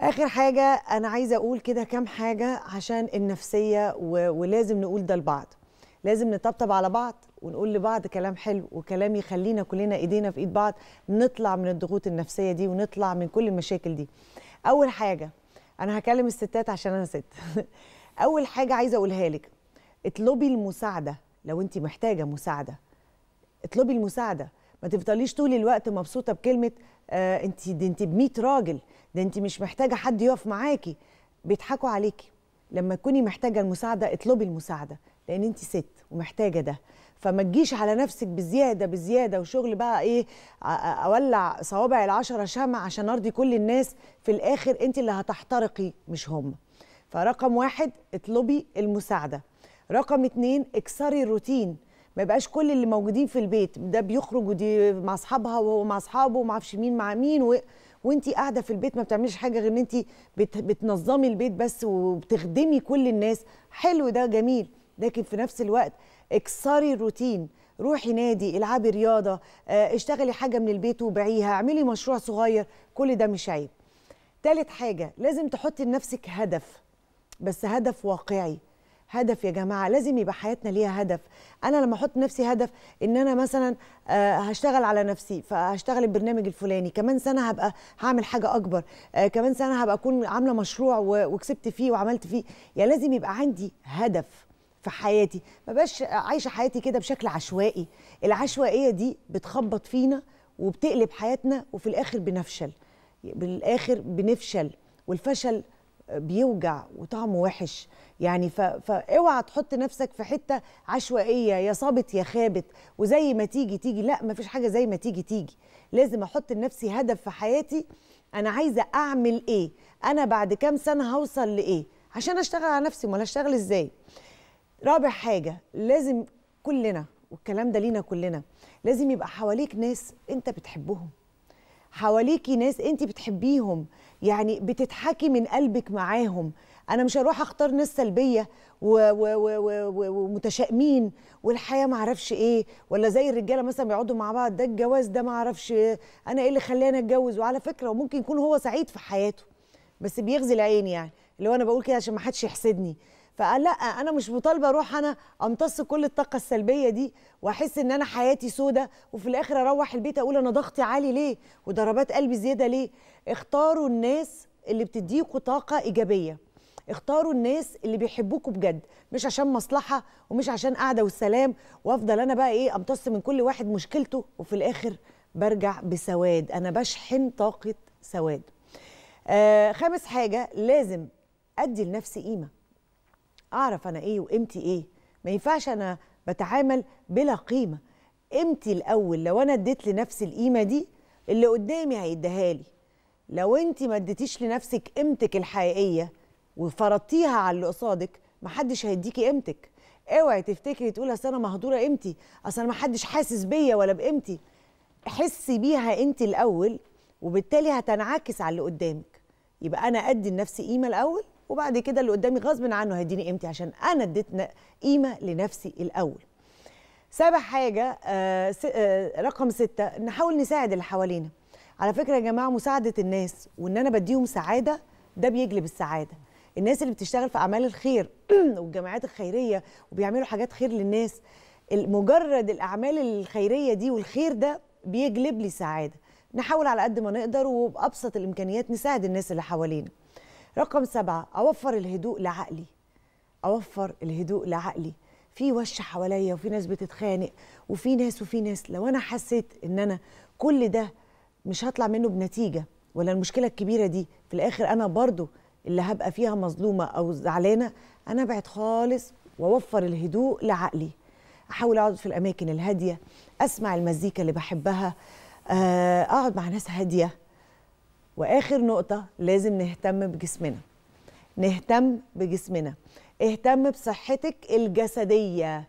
اخر حاجه انا عايزه اقول كده كام حاجه عشان النفسيه و... ولازم نقول ده لبعض لازم نطبطب على بعض ونقول لبعض كلام حلو وكلام يخلينا كلنا ايدينا في ايد بعض نطلع من الضغوط النفسيه دي ونطلع من كل المشاكل دي اول حاجه انا هكلم الستات عشان انا ست اول حاجه عايزه اقولها لك اطلبي المساعده لو انت محتاجه مساعده اطلبي المساعده ما تفضليش طول الوقت مبسوطه بكلمه آه انت دي انت ب 100 راجل ده انت مش محتاجه حد يقف معاكي بيضحكوا عليكي لما تكوني محتاجه المساعده اطلبي المساعده لان انت ست ومحتاجه ده فما تجيش على نفسك بزياده بزياده وشغل بقى ايه اولع صوابع العشره شمع عشان ارضي كل الناس في الاخر انت اللي هتحترقي مش هم فرقم واحد اطلبي المساعده رقم اتنين اكسري الروتين ما يبقاش كل اللي موجودين في البيت ده بيخرج ودي مع اصحابها وهو مع اصحابه وما اعرفش مين مع مين و... وانت قاعده في البيت ما بتعمليش حاجه غير ان انت بت... بتنظمي البيت بس وبتخدمي كل الناس حلو ده جميل لكن في نفس الوقت اكسري الروتين روحي نادي العبي رياضه آه، اشتغلي حاجه من البيت وبيعيها اعملي مشروع صغير كل ده مش عيب تالت حاجه لازم تحطي لنفسك هدف بس هدف واقعي هدف يا جماعه لازم يبقى حياتنا ليها هدف انا لما احط نفسي هدف ان انا مثلا آه، هشتغل على نفسي فهشتغل البرنامج الفلاني كمان سنه هبقى هعمل حاجه اكبر آه، كمان سنه هبقى اكون عامله مشروع وكسبت فيه وعملت فيه يعني لازم يبقى عندي هدف في حياتي ما بقاش عايشه حياتي كده بشكل عشوائي العشوائيه دي بتخبط فينا وبتقلب حياتنا وفي الاخر بنفشل بالاخر بنفشل والفشل بيوجع وطعمه وحش يعني فاوعى تحط نفسك في حته عشوائيه يا صابت يا خابت وزي ما تيجي تيجي لا مفيش حاجه زي ما تيجي تيجي لازم احط لنفسي هدف في حياتي انا عايزه اعمل ايه انا بعد كام سنه هوصل لايه عشان اشتغل على نفسي امال اشتغل ازاي رابع حاجه لازم كلنا والكلام ده لينا كلنا لازم يبقى حواليك ناس انت بتحبهم حواليكي ناس انت بتحبيهم يعني بتتحكي من قلبك معاهم انا مش هروح اختار ناس سلبيه ومتشائمين والحياه ما اعرفش ايه ولا زي الرجاله مثلا بيقعدوا مع بعض ده الجواز ده ما اعرفش إيه انا ايه اللي خلاني اتجوز وعلى فكره وممكن يكون هو سعيد في حياته بس بيغزي العين يعني اللي هو انا بقول كده عشان ما حدش يحسدني فلا انا مش مطالبه اروح انا امتص كل الطاقه السلبيه دي واحس ان انا حياتي سودة وفي الاخر اروح البيت اقول انا ضغطي عالي ليه وضربات قلبي زياده ليه اختاروا الناس اللي بتديكوا طاقه ايجابيه اختاروا الناس اللي بيحبوكوا بجد مش عشان مصلحه ومش عشان قاعده والسلام وافضل انا بقى ايه امتص من كل واحد مشكلته وفي الاخر برجع بسواد انا بشحن طاقه سواد آه خامس حاجه لازم ادي لنفسي قيمه اعرف انا ايه وقيمتي ايه ما ينفعش انا بتعامل بلا قيمه قيمتي الاول لو انا اديت لنفسي القيمه دي اللي قدامي هيديها لي لو انت ما اديتيش لنفسك قيمتك الحقيقيه وفرضتيها على اللي قصادك محدش هيديكي قيمتك اوعي تفتكري تقولي اصل انا مهضوره قيمتي اصل انا محدش حاسس بيا ولا بقيمتي حسي بيها انت الاول وبالتالي هتنعكس على اللي قدامك يبقى انا ادي لنفسي قيمه الاول وبعد كده اللي قدامي غصب عنه هيديني قيمتي عشان انا اديت قيمه لنفسي الاول سابع حاجه آه،, آه رقم ستة نحاول نساعد اللي حوالينا على فكره يا جماعه مساعده الناس وان انا بديهم سعاده ده بيجلب السعاده الناس اللي بتشتغل في اعمال الخير والجمعيات الخيريه وبيعملوا حاجات خير للناس مجرد الاعمال الخيريه دي والخير ده بيجلب لي سعاده نحاول على قد ما نقدر وبابسط الامكانيات نساعد الناس اللي حوالينا رقم سبعة أوفر الهدوء لعقلي أوفر الهدوء لعقلي في وش حواليا وفي ناس بتتخانق وفي ناس وفي ناس لو أنا حسيت إن أنا كل ده مش هطلع منه بنتيجة ولا المشكلة الكبيرة دي في الآخر أنا برضو اللي هبقى فيها مظلومة أو زعلانة أنا أبعد خالص وأوفر الهدوء لعقلي أحاول أقعد في الأماكن الهادية أسمع المزيكا اللي بحبها آه، أقعد مع ناس هادية واخر نقطه لازم نهتم بجسمنا نهتم بجسمنا اهتم بصحتك الجسديه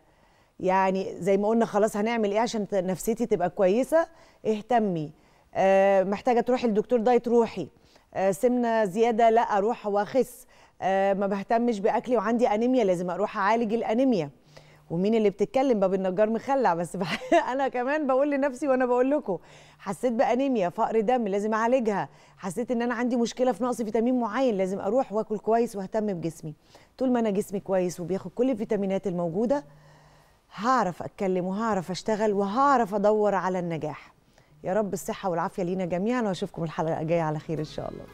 يعني زي ما قلنا خلاص هنعمل ايه عشان نفسيتي تبقى كويسه اهتمي أه محتاجه تروحي للدكتور دايت روحي أه سمنه زياده لا اروح واخس أه ما بهتمش باكلي وعندي انيميا لازم اروح اعالج الانيميا ومين اللي بتتكلم باب النجار مخلع بس انا كمان بقول لنفسي وانا بقول لكم حسيت بانيميا فقر دم لازم اعالجها حسيت ان انا عندي مشكله في نقص فيتامين معين لازم اروح واكل كويس واهتم بجسمي طول ما انا جسمي كويس وبياخد كل الفيتامينات الموجوده هعرف اتكلم وهعرف اشتغل وهعرف ادور على النجاح يا رب الصحه والعافيه لينا جميعا واشوفكم الحلقه الجايه على خير ان شاء الله